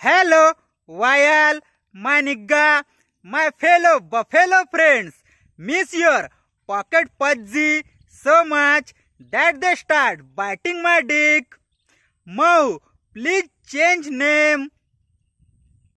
Hello, Wayal, my nigga, my fellow Buffalo friends. Miss your pocket pudgy so much that they start biting my dick. Mo, please change name.